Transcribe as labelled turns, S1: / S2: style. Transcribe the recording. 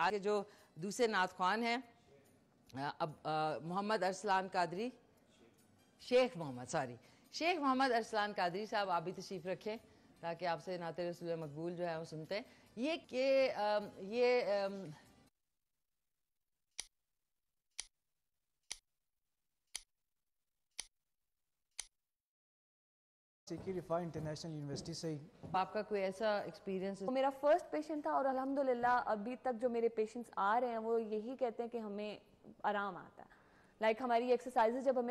S1: आगे जो दूसरे नात खान हैं अब मोहम्मद अरसलान कादरी शेख मोहम्मद सॉरी शेख मोहम्मद अरसलान कादरी साहब आप भी तशीफ रखें ताकि आपसे नाते रसूल मकबूल जो है वो सुनते हैं ये के आ, ये आ,
S2: रिफा इंटरनेशनल
S3: यूनिवर्सिटी से ही
S4: आपका कोई ऐसा एक्सपीरियंस तो मेरा फर्स्ट पेशेंट था और अल्हम्दुलिल्लाह अभी
S5: तक जो मेरे पेशेंट्स आ रहे हैं वो यही कहते हैं कि हमें आराम आता है लाइक हमारी एक्सरसाइजेज जब हमें